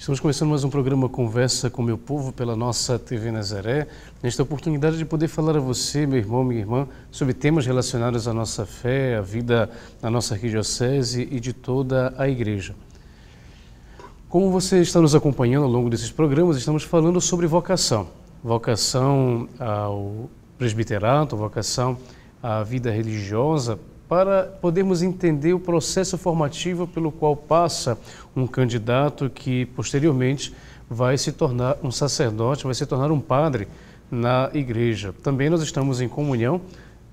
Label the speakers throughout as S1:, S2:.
S1: Estamos começando mais um programa Conversa com Meu Povo pela nossa TV Nazaré. Nesta oportunidade de poder falar a você, meu irmão, minha irmã, sobre temas relacionados à nossa fé, à vida da nossa arquidiocese e de toda a igreja. Como você está nos acompanhando ao longo desses programas, estamos falando sobre vocação. Vocação ao presbiterato, vocação à vida religiosa para podermos entender o processo formativo pelo qual passa um candidato que posteriormente vai se tornar um sacerdote, vai se tornar um padre na igreja. Também nós estamos em comunhão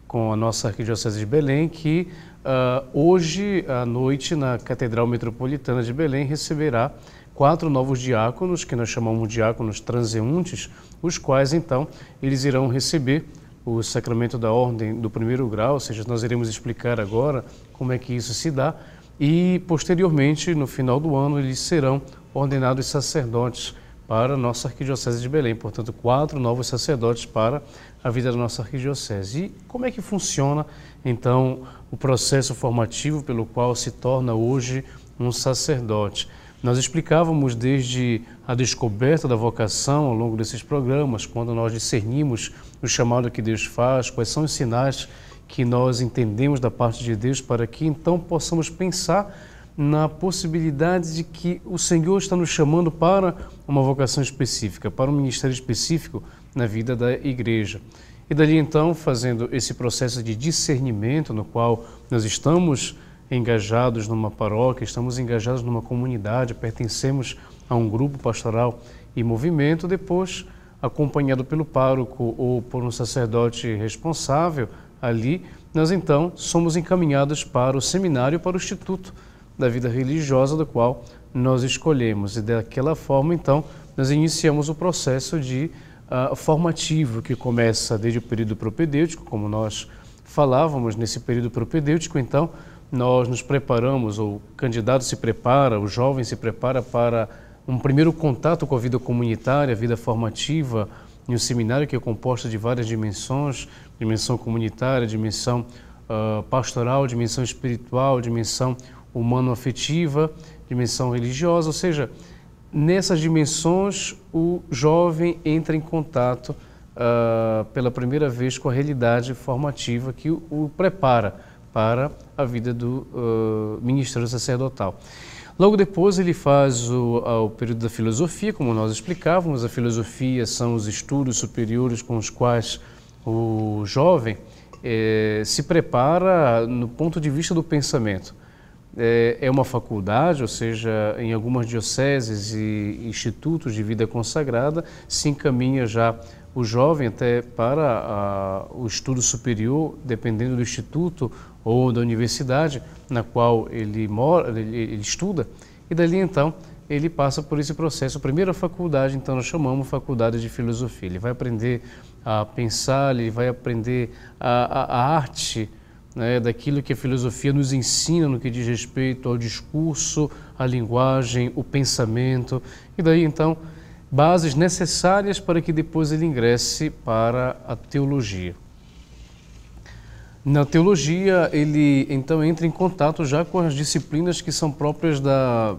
S1: com a nossa Arquidiocese de Belém, que uh, hoje à noite na Catedral Metropolitana de Belém receberá quatro novos diáconos, que nós chamamos de diáconos transeuntes, os quais então eles irão receber o sacramento da ordem do primeiro grau, ou seja, nós iremos explicar agora como é que isso se dá, e posteriormente, no final do ano, eles serão ordenados sacerdotes para a nossa Arquidiocese de Belém. Portanto, quatro novos sacerdotes para a vida da nossa Arquidiocese. E como é que funciona, então, o processo formativo pelo qual se torna hoje um sacerdote? Nós explicávamos desde a descoberta da vocação ao longo desses programas, quando nós discernimos o chamado que Deus faz, quais são os sinais que nós entendemos da parte de Deus para que então possamos pensar na possibilidade de que o Senhor está nos chamando para uma vocação específica, para um ministério específico na vida da igreja. E dali então, fazendo esse processo de discernimento no qual nós estamos engajados numa paróquia, estamos engajados numa comunidade, pertencemos a um grupo pastoral e movimento, depois, acompanhado pelo pároco ou por um sacerdote responsável ali, nós então somos encaminhados para o seminário, para o Instituto da Vida Religiosa, do qual nós escolhemos. E daquela forma, então, nós iniciamos o processo de uh, formativo, que começa desde o período propedêutico, como nós falávamos nesse período propedêutico, então, nós nos preparamos, ou o candidato se prepara, o jovem se prepara para um primeiro contato com a vida comunitária, a vida formativa, em um seminário que é composto de várias dimensões, dimensão comunitária, dimensão uh, pastoral, dimensão espiritual, dimensão humano-afetiva, dimensão religiosa, ou seja, nessas dimensões o jovem entra em contato uh, pela primeira vez com a realidade formativa que o, o prepara para a vida do uh, sacerdotal. Logo depois ele faz o, eh, o, período da filosofia, como nós explicávamos, a filosofia são os estudos superiores com os quais o jovem eh, se prepara no ponto de vista do pensamento. Eh, é uma faculdade, ou seja, em algumas dioceses e institutos de vida consagrada se encaminha já o jovem até para a, o estudo superior, dependendo do instituto ou da universidade na qual ele mora, ele, ele estuda, e dali então ele passa por esse processo. A primeira faculdade, então nós chamamos faculdade de filosofia. Ele vai aprender a pensar, ele vai aprender a, a, a arte né, daquilo que a filosofia nos ensina no que diz respeito ao discurso, à linguagem, o pensamento. E daí então bases necessárias para que depois ele ingresse para a teologia. Na teologia, ele então entra em contato já com as disciplinas que são próprias da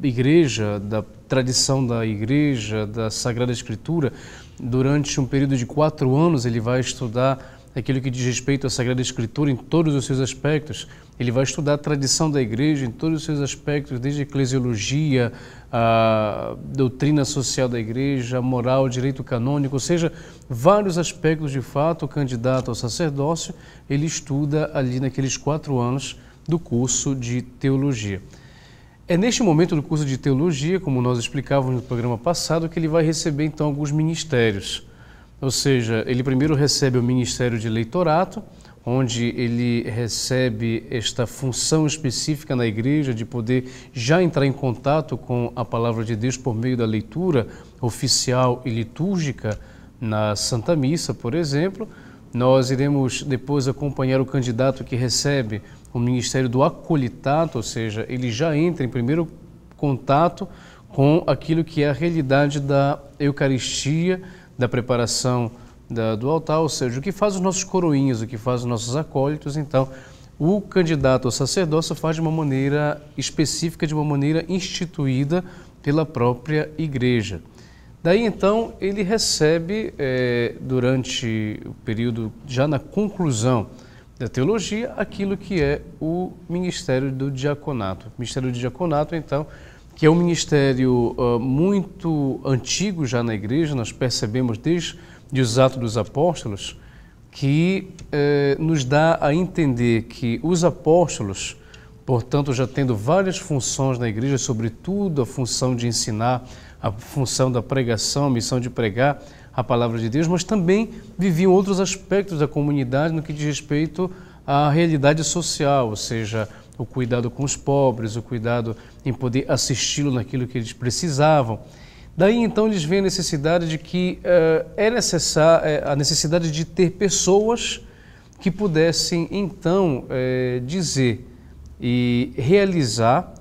S1: igreja, da tradição da igreja, da Sagrada Escritura. Durante um período de quatro anos, ele vai estudar aquilo que diz respeito à Sagrada Escritura em todos os seus aspectos. Ele vai estudar a tradição da igreja em todos os seus aspectos, desde a eclesiologia, a doutrina social da igreja, a moral, direito canônico, ou seja, vários aspectos de fato. O candidato ao sacerdócio ele estuda ali naqueles quatro anos do curso de teologia. É neste momento do curso de teologia, como nós explicávamos no programa passado, que ele vai receber então alguns ministérios. Ou seja, ele primeiro recebe o Ministério de Leitorato, onde ele recebe esta função específica na igreja de poder já entrar em contato com a palavra de Deus por meio da leitura oficial e litúrgica na Santa Missa, por exemplo. Nós iremos depois acompanhar o candidato que recebe o ministério do acolitato, ou seja, ele já entra em primeiro contato com aquilo que é a realidade da Eucaristia, da preparação da, do altar, ou seja, o que faz os nossos coroinhos o que faz os nossos acólitos, então o candidato ao sacerdócio faz de uma maneira específica, de uma maneira instituída pela própria igreja. Daí então ele recebe, eh, durante o período, já na conclusão da teologia, aquilo que é o ministério do diaconato. O ministério do diaconato, então, que é um ministério uh, muito antigo já na igreja, nós percebemos desde os Atos dos Apóstolos, que eh, nos dá a entender que os apóstolos, portanto, já tendo várias funções na igreja, sobretudo a função de ensinar, a função da pregação, a missão de pregar a palavra de Deus, mas também viviam outros aspectos da comunidade no que diz respeito à realidade social, ou seja, o cuidado com os pobres, o cuidado em poder assisti-lo naquilo que eles precisavam. Daí então eles veem a necessidade de que uh, é necessária eh, a necessidade de ter pessoas que pudessem então eh, dizer e realizar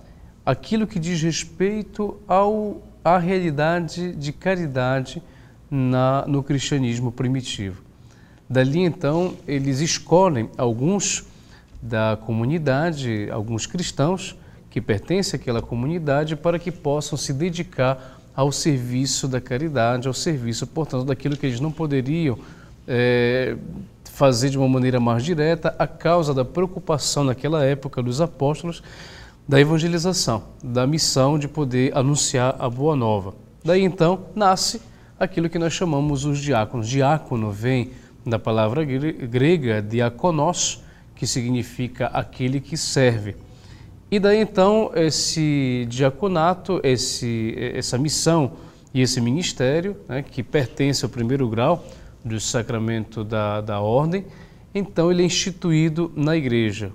S1: aquilo que diz respeito ao, à realidade de caridade na, no cristianismo primitivo. Dali então eles escolhem alguns da comunidade, alguns cristãos que pertencem àquela comunidade, para que possam se dedicar ao serviço da caridade, ao serviço, portanto, daquilo que eles não poderiam é, fazer de uma maneira mais direta, a causa da preocupação naquela época dos apóstolos da evangelização, da missão de poder anunciar a boa nova. Daí então nasce aquilo que nós chamamos os diáconos. Diácono vem da palavra grega diáconos que significa aquele que serve. E daí então esse diaconato, esse, essa missão e esse ministério, né, que pertence ao primeiro grau do sacramento da, da ordem, então ele é instituído na igreja,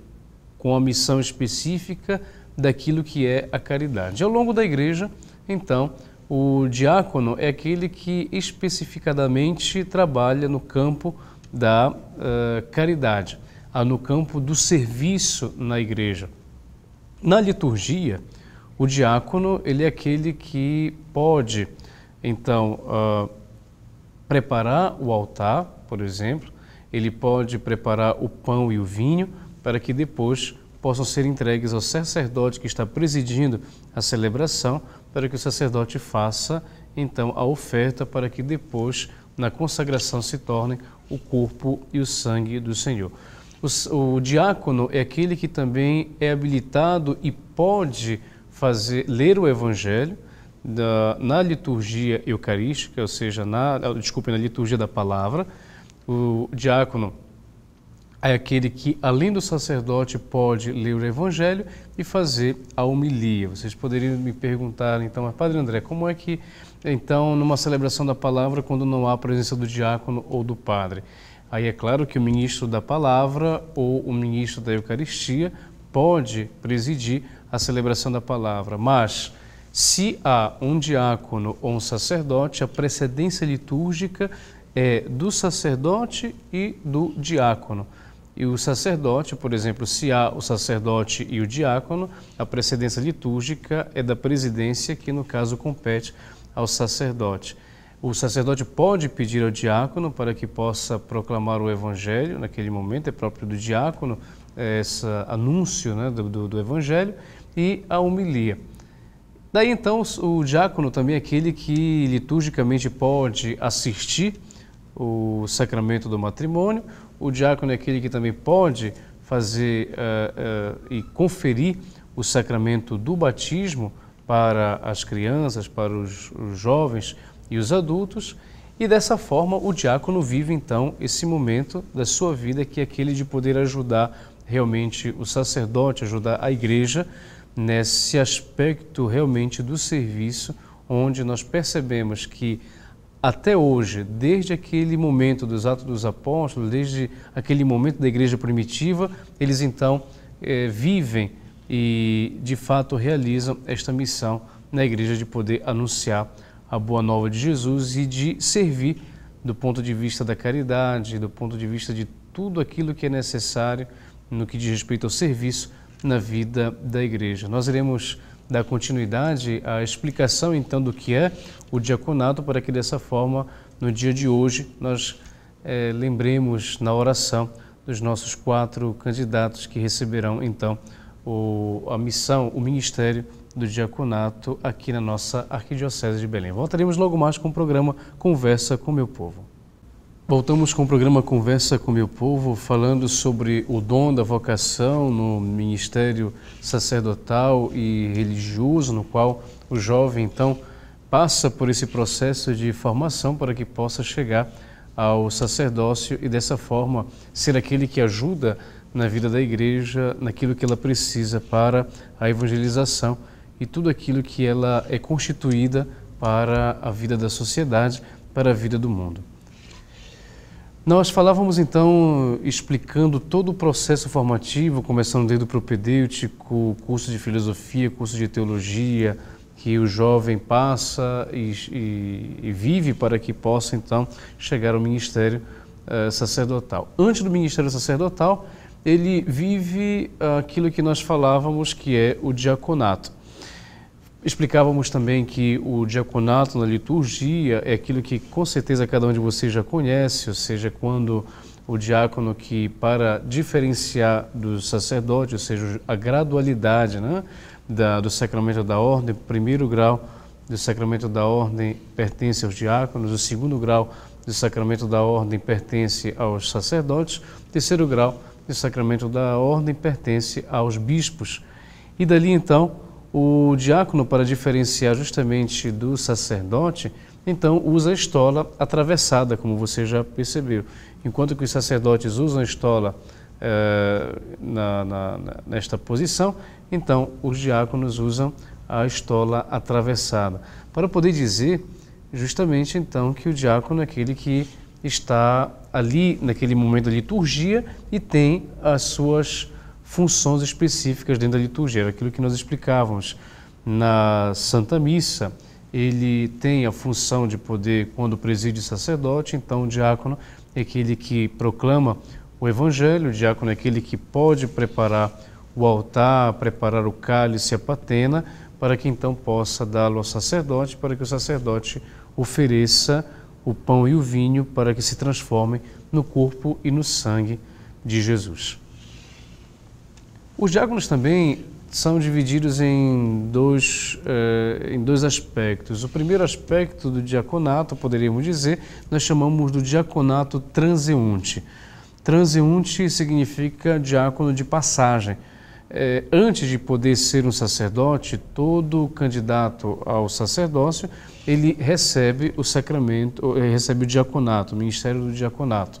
S1: com a missão específica daquilo que é a caridade. Ao longo da igreja, então, o diácono é aquele que especificadamente trabalha no campo da uh, caridade no campo do serviço na igreja. Na liturgia, o diácono ele é aquele que pode, então, uh, preparar o altar, por exemplo, ele pode preparar o pão e o vinho para que depois possam ser entregues ao sacerdote que está presidindo a celebração, para que o sacerdote faça então a oferta, para que depois, na consagração, se torne o corpo e o sangue do Senhor. O, o diácono é aquele que também é habilitado e pode fazer ler o Evangelho da, na liturgia eucarística, ou seja, na, desculpe, na liturgia da palavra. O diácono é aquele que, além do sacerdote, pode ler o Evangelho e fazer a homilia. Vocês poderiam me perguntar, então, mas ah, Padre André, como é que, então, numa celebração da palavra, quando não há a presença do diácono ou do padre? Aí é claro que o ministro da Palavra ou o ministro da Eucaristia pode presidir a celebração da palavra, mas se há um diácono ou um sacerdote, a precedência litúrgica é do sacerdote e do diácono. E o sacerdote, por exemplo, se há o sacerdote e o diácono, a precedência litúrgica é da presidência, que no caso compete ao sacerdote. O sacerdote pode pedir ao diácono para que possa proclamar o evangelho, naquele momento é próprio do diácono esse anúncio né, do, do, evangelho e a homilia. Daí então o diácono também é aquele que liturgicamente pode assistir o sacramento do matrimônio, o diácono é aquele que também pode fazer uh, uh, e conferir o sacramento do batismo para as crianças, para os, os jovens, e os adultos, e dessa forma o diácono vive então esse momento da sua vida que é aquele de poder ajudar realmente o sacerdote, ajudar a igreja nesse aspecto realmente do serviço, onde nós percebemos que até hoje, desde aquele momento dos Atos dos Apóstolos, desde aquele momento da igreja primitiva, eles então eh, vivem e de fato realizam esta missão na igreja de poder anunciar a boa nova de Jesus e de servir do ponto de vista da caridade, do ponto de vista de tudo aquilo que é necessário no que diz respeito ao serviço na vida da igreja. Nós iremos dar continuidade à explicação então do que é o diaconato para que dessa forma no dia de hoje nós é, lembremos na oração dos nossos quatro candidatos que receberão então o, a missão, o ministério do diaconato aqui na nossa Arquidiocese de Belém. Voltaremos logo mais com o programa Conversa com Meu Povo. Voltamos com o programa Conversa com Meu Povo, falando sobre o dom da vocação no ministério sacerdotal e religioso, no qual o jovem então passa por esse processo de formação para que possa chegar ao sacerdócio e dessa forma ser aquele que ajuda na vida da igreja, naquilo que ela precisa para a evangelização e tudo aquilo que ela é constituída para a vida da sociedade, para a vida do mundo. Nós falávamos então explicando todo o processo formativo, começando desde o propedêutico, curso de filosofia, curso de teologia, que o jovem passa e, e, e vive para que possa então chegar ao ministério eh, sacerdotal. Antes do ministério sacerdotal, ele vive ah, aquilo que nós falávamos que é o diaconato. Explicávamos também que o diaconato na liturgia é aquilo que com certeza cada um de vocês já conhece, ou seja, quando o diácono que para diferenciar do sacerdote, ou seja, a gradualidade né, da, do sacramento da ordem, primeiro grau do sacramento da ordem pertence aos diáconos, o segundo grau do sacramento da ordem pertence aos sacerdotes, terceiro grau do sacramento da ordem pertence aos bispos. E dali então o diácono, para diferenciar justamente do sacerdote, então usa a estola atravessada, como você já percebeu. Enquanto que os sacerdotes usam a estola eh, na, na, nesta posição, então os diáconos usam a estola atravessada. Para poder dizer justamente então que o diácono é aquele que está ali naquele momento de liturgia e tem as suas funções específicas dentro da liturgia, aquilo que nós explicávamos na Santa Missa. Ele tem a função de poder, quando preside o sacerdote, então o diácono é aquele que proclama o evangelho, o diácono é aquele que pode preparar o altar, preparar o cálice, a patena, para que então possa dá-lo ao sacerdote, para que o sacerdote ofereça o pão e o vinho para que se transformem no corpo e no sangue de Jesus. Os diáconos também são divididos em dois, eh, em dois aspectos. O primeiro aspecto do diaconato, poderíamos dizer, nós chamamos do diaconato transeunte. Transeunte significa diácono de passagem. Eh, antes de poder ser um sacerdote, todo candidato ao sacerdócio, ele recebe o sacramento, eh, recebe o diaconato, o ministério do diaconato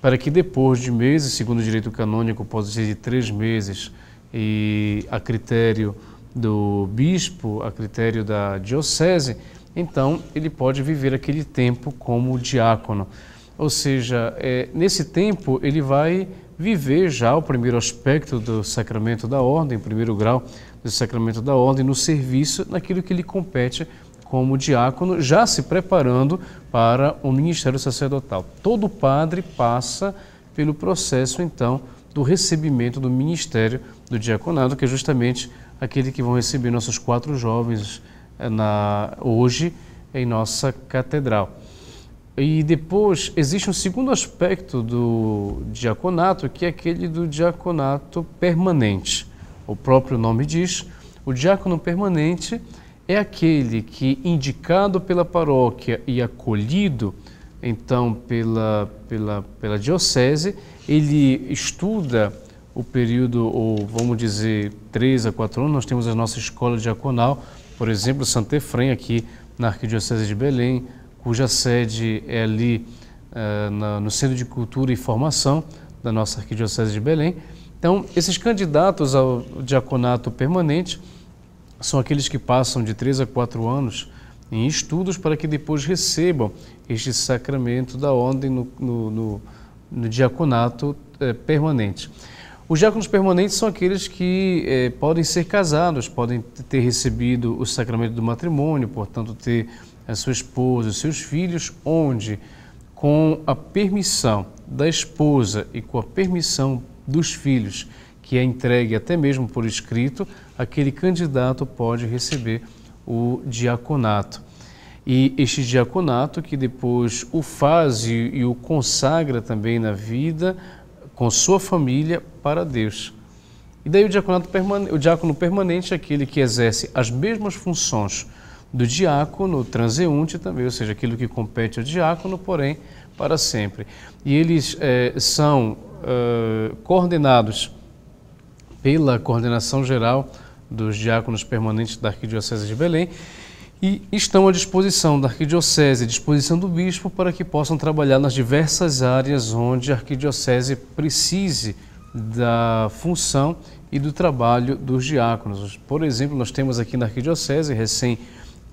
S1: para que depois de meses, segundo o direito canônico, pode ser de três meses, e a critério do bispo, a critério da diocese, então ele pode viver aquele tempo como diácono. Ou seja, é, nesse tempo ele vai viver já o primeiro aspecto do sacramento da ordem, primeiro grau do sacramento da ordem, no serviço, naquilo que lhe compete como diácono, já se preparando para o ministério sacerdotal. Todo padre passa pelo processo, então, do recebimento do ministério do diaconado, que é justamente aquele que vão receber nossos quatro jovens eh, na, hoje em nossa catedral. E depois existe um segundo aspecto do diaconato, que é aquele do diaconato permanente. O próprio nome diz, o diácono permanente é aquele que, indicado pela paróquia e acolhido, então, pela, pela, pela diocese, ele estuda o período, ou vamos dizer, três a quatro anos. Nós temos a nossa escola diaconal, por exemplo, Santo Efrem, aqui na Arquidiocese de Belém, cuja sede é ali uh, na, no Centro de Cultura e Formação da nossa Arquidiocese de Belém. Então, esses candidatos ao diaconato permanente, são aqueles que passam de 3 a 4 anos em estudos para que depois recebam este sacramento da ordem no, no, no, no diaconato é, permanente. Os diáconos permanentes são aqueles que é, podem ser casados, podem ter recebido o sacramento do matrimônio, portanto, ter a sua esposa, os seus filhos, onde, com a permissão da esposa e com a permissão dos filhos, que é entregue até mesmo por escrito, aquele candidato pode receber o diaconato. E este diaconato que depois o faz e, e o consagra também na vida com sua família para Deus. E daí o, diaconato permane o diácono permanente é aquele que exerce as mesmas funções do diácono transeunte também, ou seja, aquilo que compete ao diácono, porém para sempre. E eles eh, são eh, coordenados pela coordenação geral dos diáconos permanentes da Arquidiocese de Belém e estão à disposição da Arquidiocese, à disposição do Bispo, para que possam trabalhar nas diversas áreas onde a Arquidiocese precise da função e do trabalho dos diáconos. Por exemplo, nós temos aqui na Arquidiocese, recém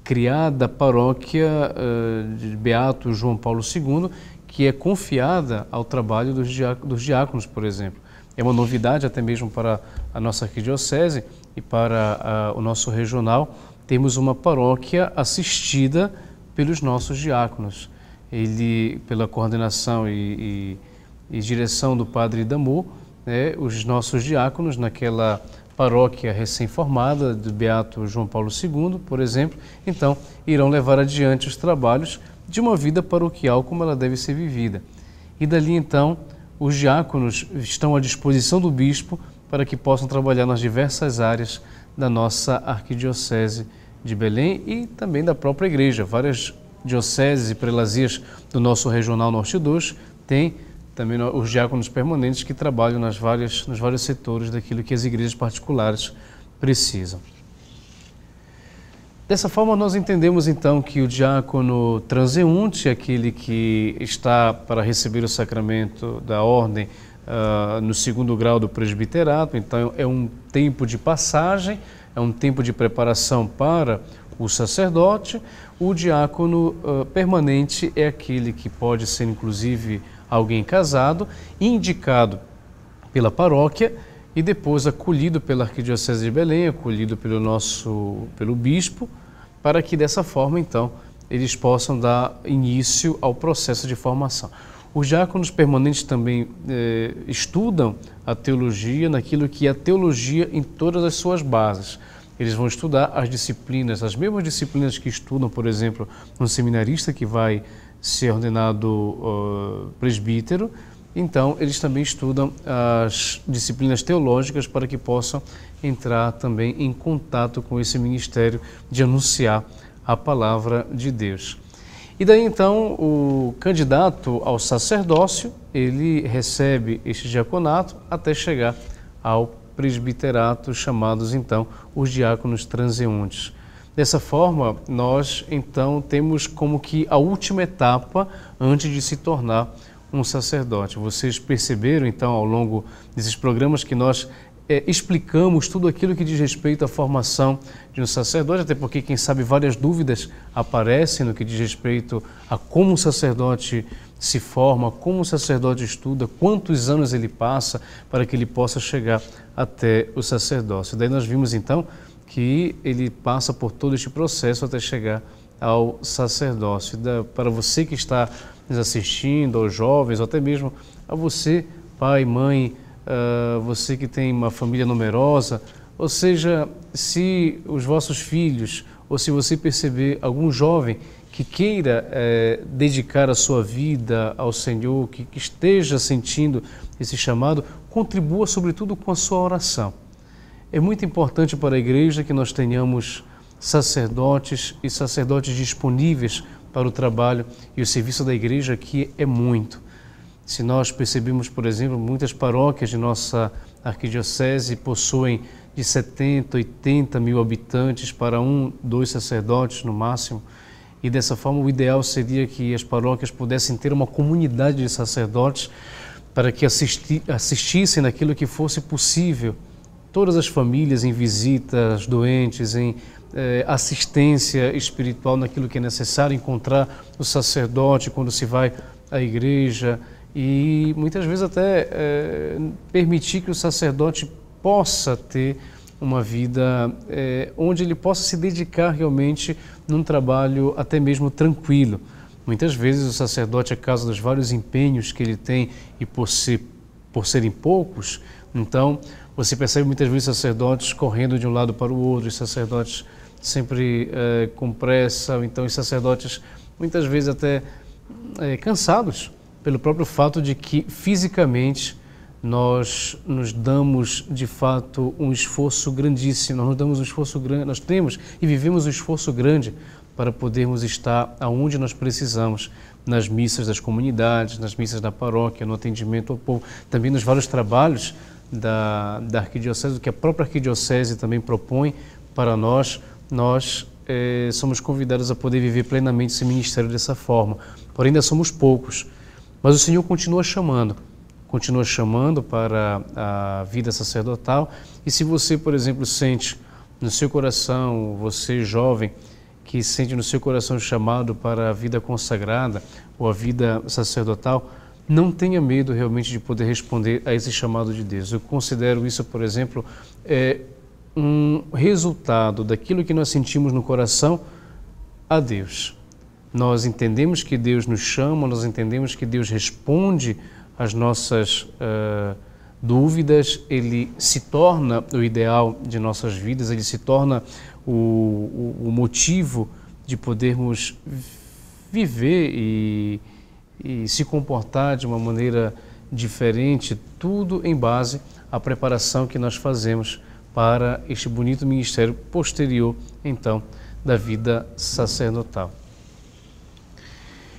S1: criada a paróquia eh, de Beato João Paulo II, que é confiada ao trabalho dos diáconos, por exemplo. É uma novidade até mesmo para a nossa arquidiocese, e para ah, o nosso regional, temos uma paróquia assistida pelos nossos diáconos. Ele, pela coordenação e, e, e direção do padre Damu, né, os nossos diáconos naquela paróquia recém-formada do Beato João Paulo II, por exemplo, então irão levar adiante os trabalhos de uma vida paroquial como ela deve ser vivida. E dali então, os diáconos estão à disposição do bispo para que possam trabalhar nas diversas áreas da nossa arquidiocese de Belém e também da própria igreja. Várias dioceses e prelazias do nosso regional Norte 2 têm também os diáconos permanentes que trabalham nas várias, nos vários setores daquilo que as igrejas particulares precisam. Dessa forma, nós entendemos então que o diácono transeunte, aquele que está para receber o sacramento da ordem uh, no segundo grau do presbiterato, então é um tempo de passagem, é um tempo de preparação para o sacerdote. O diácono uh, permanente é aquele que pode ser, inclusive, alguém casado, indicado pela paróquia e depois acolhido pela Arquidiocese de Belém, acolhido pelo nosso pelo bispo, para que dessa forma então eles possam dar início ao processo de formação. Os diáconos permanentes também eh, estudam a teologia naquilo que é a teologia em todas as suas bases. Eles vão estudar as disciplinas, as mesmas disciplinas que estudam, por exemplo, um seminarista que vai ser ordenado uh, presbítero. Então, eles também estudam as disciplinas teológicas para que possam entrar também em contato com esse ministério de anunciar a palavra de Deus. E daí então o candidato ao sacerdócio, ele recebe este diaconato até chegar ao presbiterato, chamados então os diáconos transeuntes. Dessa forma, nós então temos como que a última etapa antes de se tornar um sacerdote. Vocês perceberam então ao longo desses programas que nós é, explicamos tudo aquilo que diz respeito à formação de um sacerdote, até porque, quem sabe, várias dúvidas aparecem no que diz respeito a como o um sacerdote se forma, como o sacerdote estuda, quantos anos ele passa para que ele possa chegar até o sacerdócio. Daí nós vimos então que ele passa por todo este processo até chegar ao sacerdócio. Da, para você que está nos assistindo, aos jovens, ou até mesmo a você, pai, mãe, uh, você que tem uma família numerosa, ou seja, se os vossos filhos ou se você perceber algum jovem que queira eh, dedicar a sua vida ao Senhor, que, que, esteja sentindo esse chamado, contribua sobretudo com a sua oração. É muito importante para a igreja que nós tenhamos sacerdotes e sacerdotes disponíveis para o trabalho e o serviço da igreja aqui é muito. Se nós percebemos, por exemplo, muitas paróquias de nossa arquidiocese possuem de 70, 80 mil habitantes para um, dois sacerdotes no máximo. E dessa forma, o ideal seria que as paróquias pudessem ter uma comunidade de sacerdotes para que assisti assistissem naquilo que fosse possível. Todas as famílias em visitas, doentes, em eh, assistência espiritual naquilo que é necessário, encontrar o sacerdote quando se vai à igreja, e muitas vezes até é, permitir que o sacerdote possa ter uma vida é, onde ele possa se dedicar realmente num trabalho até mesmo tranquilo. Muitas vezes o sacerdote, a é causa dos vários empenhos que ele tem e por, ser, por serem poucos, então você percebe muitas vezes sacerdotes correndo de um lado para o outro, e sacerdotes sempre é, com pressa, então e sacerdotes muitas vezes até é, cansados pelo próprio fato de que fisicamente nós nos damos de fato um esforço grandíssimo, nós nos damos um esforço grande, nós temos e vivemos um esforço grande para podermos estar aonde nós precisamos, nas missas das comunidades, nas missas da paróquia, no atendimento ao povo, também nos vários trabalhos da, da arquidiocese, que a própria arquidiocese também propõe para nós, nós eh, somos convidados a poder viver plenamente esse ministério dessa forma. Porém, ainda somos poucos. Mas o Senhor continua chamando, continua chamando para a vida sacerdotal. E se você, por exemplo, sente no seu coração, você jovem, que sente no seu coração chamado para a vida consagrada ou a vida sacerdotal, não tenha medo realmente de poder responder a esse chamado de Deus. Eu considero isso, por exemplo, é um resultado daquilo que nós sentimos no coração a Deus. Nós entendemos que Deus nos chama, nós entendemos que Deus responde às nossas uh, dúvidas, Ele se torna o ideal de nossas vidas, Ele se torna o, o, o motivo de podermos viver e, e se comportar de uma maneira diferente, tudo em base à preparação que nós fazemos para este bonito ministério posterior, então, da vida sacerdotal.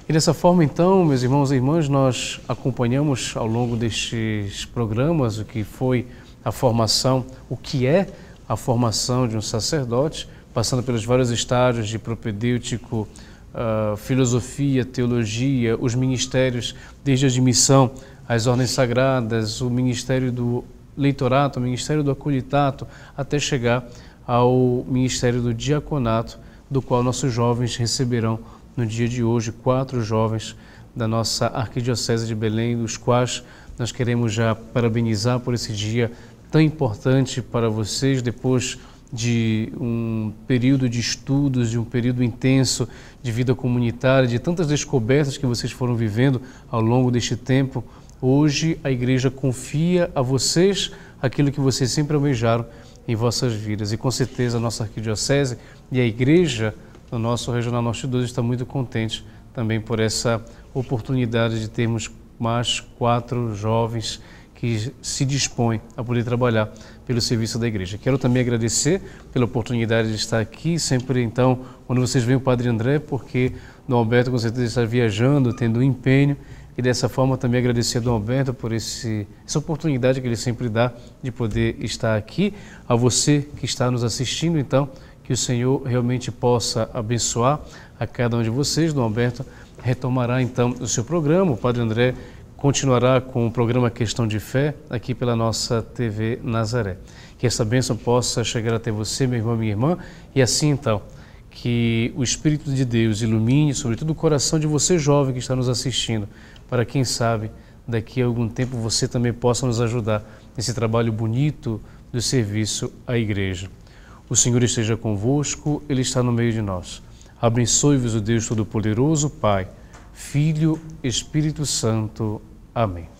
S1: E dessa forma, então, meus irmãos e irmãs, nós acompanhamos ao longo destes programas o que foi a formação, o que é a formação de um sacerdote, passando pelos vários estágios de propedêutico, uh, filosofia, teologia, os ministérios, desde a admissão às ordens sagradas, o ministério do leitorato, o ministério do acolitato, até chegar ao ministério do diaconato, do qual nossos jovens receberão no dia de hoje quatro jovens da nossa Arquidiocese de Belém, dos quais nós queremos já parabenizar por esse dia tão importante para vocês depois de um período de estudos, de um período intenso de vida comunitária, de tantas descobertas que vocês foram vivendo ao longo deste tempo. Hoje a igreja confia a vocês aquilo que vocês sempre almejaram em vossas vidas. E com certeza a nossa arquidiocese e a igreja do nosso Regional Norte 2 está muito contente também por essa oportunidade de termos mais quatro jovens que se dispõem a poder trabalhar pelo serviço da igreja. Quero também agradecer pela oportunidade de estar aqui, sempre então, quando vocês veem o Padre André, porque Dom Alberto com certeza está viajando, tendo um empenho, e dessa forma também agradecer a Dom Alberto por esse, essa oportunidade que ele sempre dá de poder estar aqui. A você que está nos assistindo, então, que o Senhor realmente possa abençoar a cada um de vocês. Dom Alberto retomará então o seu programa. O Padre André continuará com o programa Questão de Fé aqui pela nossa TV Nazaré. Que essa bênção possa chegar até você, meu irmão, minha irmã, e assim então. Que o Espírito de Deus ilumine, sobretudo, o coração de você, jovem, que está nos assistindo, para quem sabe, daqui a algum tempo você também possa nos ajudar nesse trabalho bonito do serviço à igreja. O Senhor esteja convosco, Ele está no meio de nós. Abençoe-vos o Deus Todo-Poderoso, Pai, Filho, Espírito Santo. Amém.